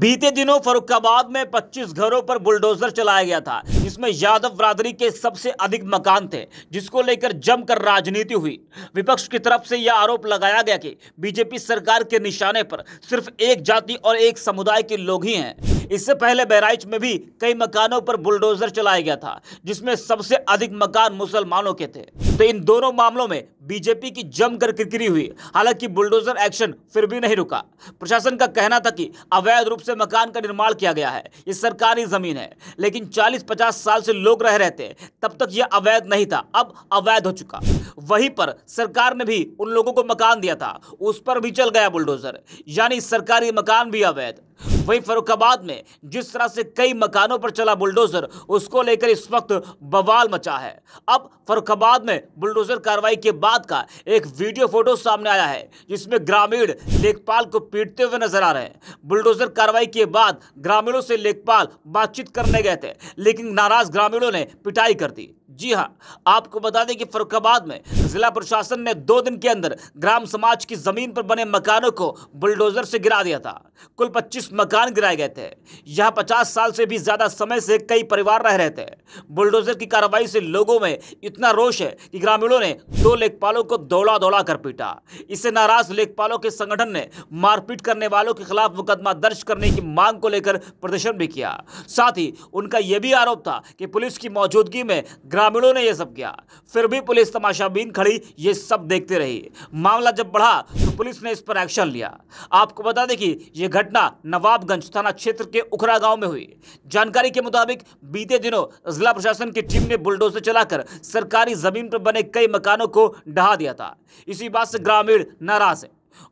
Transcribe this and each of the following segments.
बीते दिनों फरुखाबाद में 25 घरों पर बुलडोजर चलाया गया था जिसमें यादव बरादरी के सबसे अधिक मकान थे जिसको लेकर जमकर राजनीति हुई विपक्ष की तरफ से यह आरोप लगाया गया कि बीजेपी सरकार के निशाने पर सिर्फ एक जाति और एक समुदाय के लोग ही हैं इससे पहले बहराइच में भी कई मकानों पर बुलडोजर चलाया गया था जिसमें सबसे अधिक मकान मुसलमानों के थे तो इन दोनों मामलों में बीजेपी की जमकर किरकिरी हुई हालांकि बुलडोजर एक्शन फिर भी नहीं रुका प्रशासन का कहना था कि अवैध रूप से मकान का निर्माण किया गया है ये सरकारी जमीन है लेकिन 40-50 साल से लोग रह रहे थे तब तक यह अवैध नहीं था अब अवैध हो चुका वहीं पर सरकार ने भी उन लोगों को मकान दिया था उस पर भी चल गया बुलडोजर यानी सरकारी मकान भी अवैध वहीं फरुखाबाद में जिस तरह से कई मकानों पर चला बुलडोजर उसको लेकर इस वक्त बवाल मचा है अब फरुखाबाद में बुलडोजर कार्रवाई के बाद का एक वीडियो फोटो सामने आया है जिसमें ग्रामीण लेखपाल को पीटते हुए नजर आ रहे हैं बुलडोजर कार्रवाई के बाद ग्रामीणों से लेखपाल बातचीत करने गए थे लेकिन नाराज ग्रामीणों ने पिटाई कर दी जी हाँ आपको बता दें कि फरुखाबाद में जिला प्रशासन ने दो दिन के अंदर ग्राम समाज की जमीन पर बने मकानों को बुलडोजर से गिरा दिया था कुल 25 मकान गिराए गए थे यहाँ 50 साल से भी ज्यादा समय से कई परिवार रह रहे थे बुलडोजर की कार्रवाई से लोगों में इतना रोष है कि ग्रामीणों ने दो लेखपालों को दौड़ा दौड़ा कर पीटा इससे नाराज लेखपालों के संगठन ने मारपीट करने वालों के खिलाफ मुकदमा दर्ज करने की मांग को लेकर प्रदर्शन भी किया साथ ही उनका यह भी आरोप था कि पुलिस की मौजूदगी में ग्रामीणों ने यह सब किया फिर भी पुलिस तमाशाबीन खड़ी ये सब देखते रहे मामला जब बढ़ा तो पुलिस ने इस पर एक्शन लिया आपको बता दें कि ये घटना नवाबगंज थाना क्षेत्र के उखरा गांव में हुई जानकारी के मुताबिक बीते दिनों जिला प्रशासन की टीम ने बुलडोजर चलाकर सरकारी जमीन पर बने कई मकानों को ढहा दिया था इसी बात से ग्रामीण नाराज है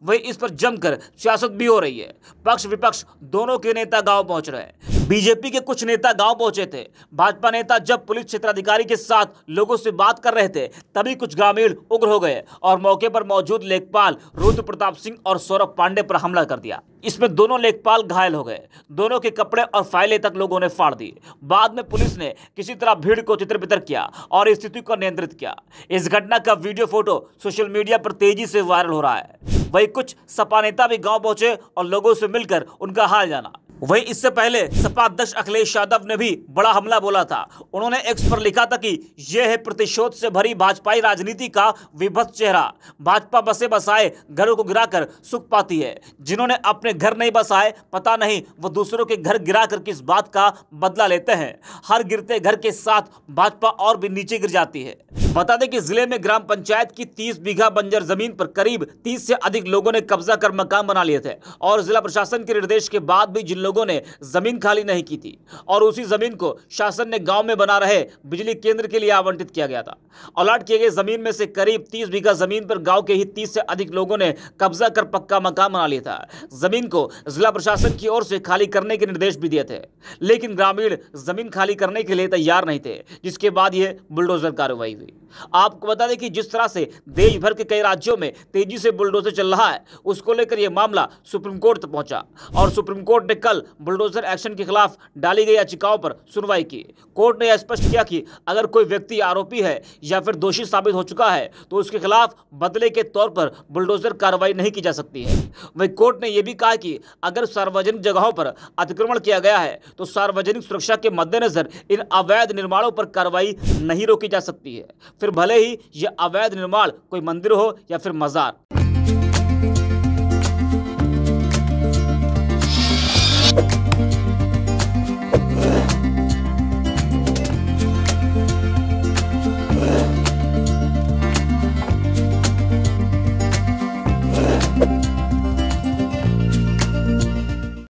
वही इस पर जमकर सियासत भी हो रही है पक्ष विपक्ष दोनों के नेता गांव पहुंच रहे हैं बीजेपी के कुछ नेता गांव पहुंचे थे भाजपा नेता जब पुलिस क्षेत्राधिकारी के साथ लोगों से बात कर रहे थे तभी कुछ ग्रामीण उग्र हो गए और मौके पर मौजूद लेखपाल रुद्र प्रताप सिंह और सौरभ पांडे पर हमला कर दिया इसमें दोनों लेखपाल घायल हो गए दोनों के कपड़े और फाइलें तक लोगों ने फाड़ दी बाद में पुलिस ने किसी तरह भीड़ को चित्र बितर किया और स्थिति को नियंत्रित किया इस घटना का वीडियो फोटो सोशल मीडिया पर तेजी से वायरल हो रहा है वही कुछ सपा नेता भी गाँव पहुंचे और लोगों से मिलकर उनका हाल जाना वहीं इससे पहले सपा अध्यक्ष अखिलेश यादव ने भी बड़ा हमला बोला था उन्होंने एक्स पर लिखा था कि यह है प्रतिशोध से भरी भाजपाई राजनीति का विभत्त चेहरा भाजपा बसे बसाए घरों को गिराकर सुख पाती है जिन्होंने अपने घर नहीं बसाए पता नहीं वो दूसरों के घर गिराकर किस बात का बदला लेते हैं हर गिरते घर के साथ भाजपा और भी नीचे गिर जाती है बता दें कि जिले में ग्राम पंचायत की 30 बीघा बंजर जमीन पर करीब 30 से अधिक लोगों ने कब्जा कर मकान बना लिए थे और जिला प्रशासन के निर्देश के बाद भी जिन लोगों ने जमीन खाली नहीं की थी और उसी जमीन को शासन ने गाँव में बना रहे बिजली केंद्र के लिए आवंटित किया गया था अलर्ट किए गए जमीन में से करीब तीस बीघा जमीन पर गाँव के ही तीस से अधिक लोगों ने कब्जा कर पक्का मकान बना लिया था जमीन को जिला प्रशासन की ओर से खाली करने के निर्देश भी दिए थे लेकिन ग्रामीण जमीन खाली करने के लिए तैयार नहीं थे जिसके बाद यह बुलडोजर कार्रवाई हुई आपको बता दें कि जिस तरह से देश भर के कई राज्यों में तेजी से बुलडोजर चल रहा है उसको लेकर यह मामला सुप्रीम कोर्ट तक पहुंचा और सुप्रीम कोर्ट ने कल बुलडोजर एक्शन के खिलाफ डाली गई याचिकाओं पर सुनवाई की कोर्ट ने यह स्पष्ट किया कि अगर कोई व्यक्ति आरोपी है या फिर दोषी साबित हो चुका है तो उसके खिलाफ बदले के तौर पर बुलडोजर कार्रवाई नहीं की जा सकती है वही कोर्ट ने यह भी कहा कि अगर सार्वजनिक जगहों पर अतिक्रमण किया गया है तो सार्वजनिक सुरक्षा के मद्देनजर इन अवैध निर्माणों पर कार्रवाई नहीं रोकी जा सकती है फिर भले ही यह अवैध निर्माण कोई मंदिर हो या फिर मज़ार